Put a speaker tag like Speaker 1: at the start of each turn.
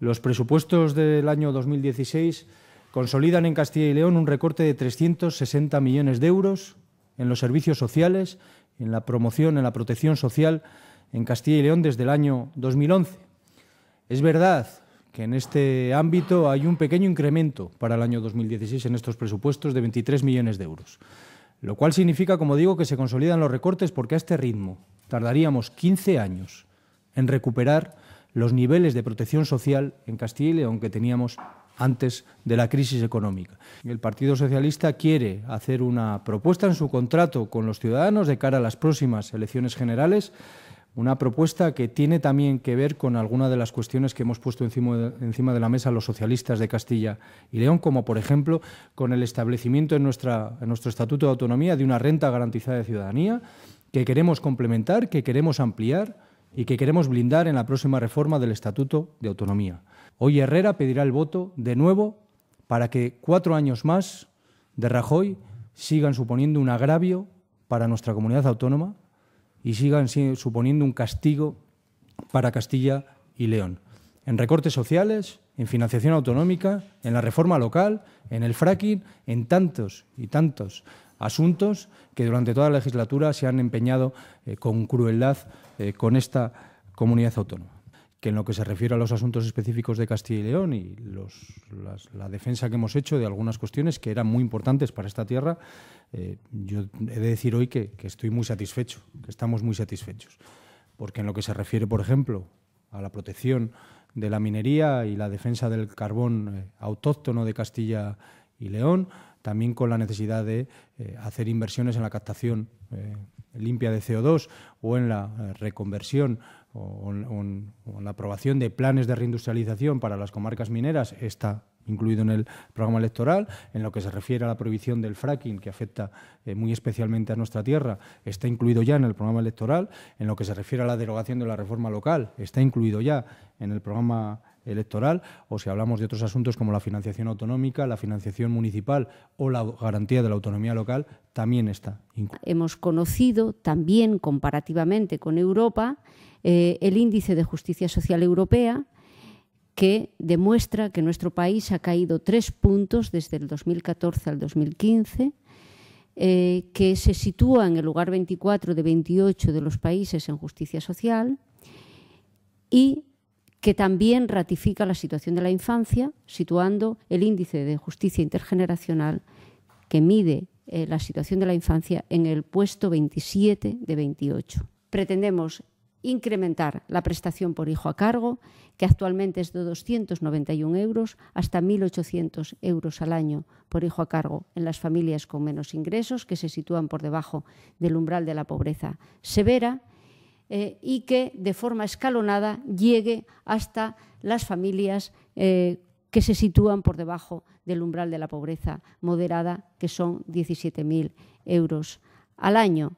Speaker 1: Los presupuestos del año 2016 consolidan en Castilla y León un recorte de 360 millones de euros en los servicios sociales, en la promoción, en la protección social en Castilla y León desde el año 2011. Es verdad que en este ámbito hay un pequeño incremento para el año 2016 en estos presupuestos de 23 millones de euros, lo cual significa, como digo, que se consolidan los recortes porque a este ritmo tardaríamos 15 años en recuperar los niveles de protección social en Castilla y León que teníamos antes de la crisis económica. El Partido Socialista quiere hacer una propuesta en su contrato con los ciudadanos de cara a las próximas elecciones generales, una propuesta que tiene también que ver con algunas de las cuestiones que hemos puesto encima de, de la mesa los socialistas de Castilla y León, como por ejemplo con el establecimiento en nuestro Estatuto de Autonomía de una renta garantizada de ciudadanía que queremos complementar, que queremos ampliar y que queremos blindar en la próxima reforma del Estatuto de Autonomía. Hoy Herrera pedirá el voto de nuevo para que cuatro años más de Rajoy sigan suponiendo un agravio para nuestra comunidad autónoma y sigan suponiendo un castigo para Castilla y León. En recortes sociales, en financiación autonómica, en la reforma local, en el fracking, en tantos y tantos asuntos que durante toda la legislatura se han empeñado eh, con crueldad eh, con esta comunidad autónoma que en lo que se refiere a los asuntos específicos de Castilla y León y los, la defensa que hemos hecho de algunas cuestiones que eran muy importantes para esta tierra, eh, yo he de decir hoy que, estoy muy satisfecho, que estamos muy satisfechos. Porque en lo que se refiere, por ejemplo, a la protección de la minería y la defensa del carbón eh, autóctono de Castilla y y León, también con la necesidad de eh, hacer inversiones en la captación eh, limpia de CO2 o en la eh, reconversión o, en, la aprobación de planes de reindustrialización para las comarcas mineras está incluido en el programa electoral. En lo que se refiere a la prohibición del fracking, que afecta muy especialmente a nuestra tierra, está incluido ya en el programa electoral. En lo que se refiere a la derogación de la reforma local, está incluido ya en el programa electoral, o si hablamos de otros asuntos como la financiación autonómica, la financiación municipal o la garantía de la autonomía local, también está.
Speaker 2: Hemos conocido también comparativamente con Europa eh, el índice de justicia social europea que demuestra que nuestro país ha caído tres puntos desde el 2014 al 2015 eh, que se sitúa en el lugar 24 de 28 de los países en justicia social y que también ratifica la situación de la infancia, situando el índice de justicia intergeneracional que mide eh, la situación de la infancia en el puesto 27 de 28. Pretendemos incrementar la prestación por hijo a cargo, que actualmente es de 291 euros hasta 1.800 euros al año por hijo a cargo en las familias con menos ingresos, que se sitúan por debajo del umbral de la pobreza severa, eh, y que de forma escalonada llegue hasta las familias eh, que se sitúan por debajo del umbral de la pobreza moderada, que son 17.000 euros al año.